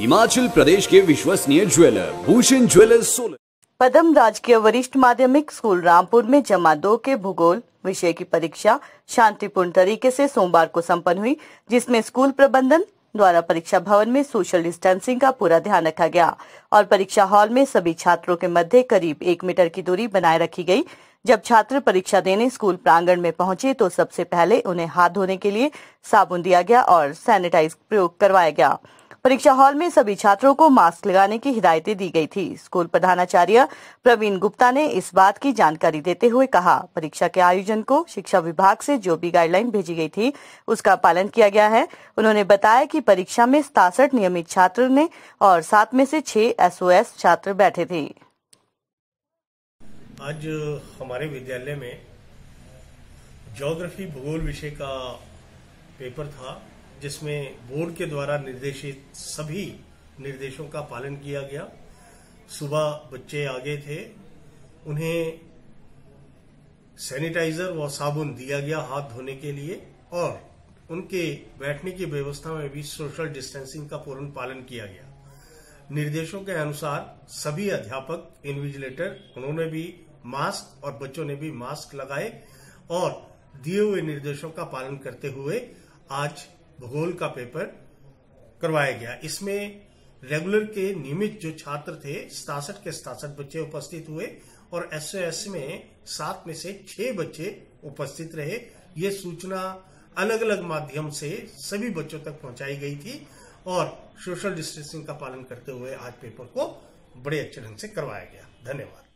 हिमाचल प्रदेश के विश्वसनीय jeweller Bhushan jeweller सोलर पदम राजकीय वरिष्ठ माध्यमिक स्कूल रामपुर में जमा दो के भूगोल विषय की परीक्षा शांतिपूर्ण तरीके से सोमवार को संपन्न हुई जिसमें स्कूल प्रबंधन द्वारा परीक्षा भवन में सोशल डिस्टेंसिंग का पूरा ध्यान रखा गया और परीक्षा हॉल में सभी छात्रों के मध्य करीब एक मीटर की दूरी बनाए रखी गई जब छात्र परीक्षा देने स्कूल प्रांगण में पहुंचे तो सबसे पहले उन्हें हाथ धोने के लिए साबुन दिया गया और सैनिटाइज प्रयोग करवाया गया परीक्षा हॉल में सभी छात्रों को मास्क लगाने की हिदायतें दी गई थी स्कूल प्रधानाचार्य प्रवीण गुप्ता ने इस बात की जानकारी देते हुए कहा परीक्षा के आयोजन को शिक्षा विभाग से जो भी गाइडलाइन भेजी गई थी उसका पालन किया गया है उन्होंने बताया कि परीक्षा में सतासठ नियमित छात्र ने और सात में से छह एसओएस छात्र बैठे थे आज हमारे विद्यालय में ज्योग्राफी भूगोल विषय का पेपर था जिसमें बोर्ड के द्वारा निर्देशित सभी निर्देशों का पालन किया गया सुबह बच्चे आ गए थे उन्हें सैनिटाइजर व साबुन दिया गया हाथ धोने के लिए और उनके बैठने की व्यवस्था में भी सोशल डिस्टेंसिंग का पूर्ण पालन किया गया निर्देशों के अनुसार सभी अध्यापक इन्विजिलेटर उन्होंने भी मास्क और बच्चों ने भी मास्क लगाए और दिए हुए निर्देशों का पालन करते हुए आज भूगोल का पेपर करवाया गया इसमें रेगुलर के नियमित जो छात्र थे सतासठ के सतासठ बच्चे उपस्थित हुए और एस में सात में से छह बच्चे उपस्थित रहे ये सूचना अलग अलग माध्यम से सभी बच्चों तक पहुंचाई गई थी और सोशल डिस्टेंसिंग का पालन करते हुए आज पेपर को बड़े अच्छे ढंग से करवाया गया धन्यवाद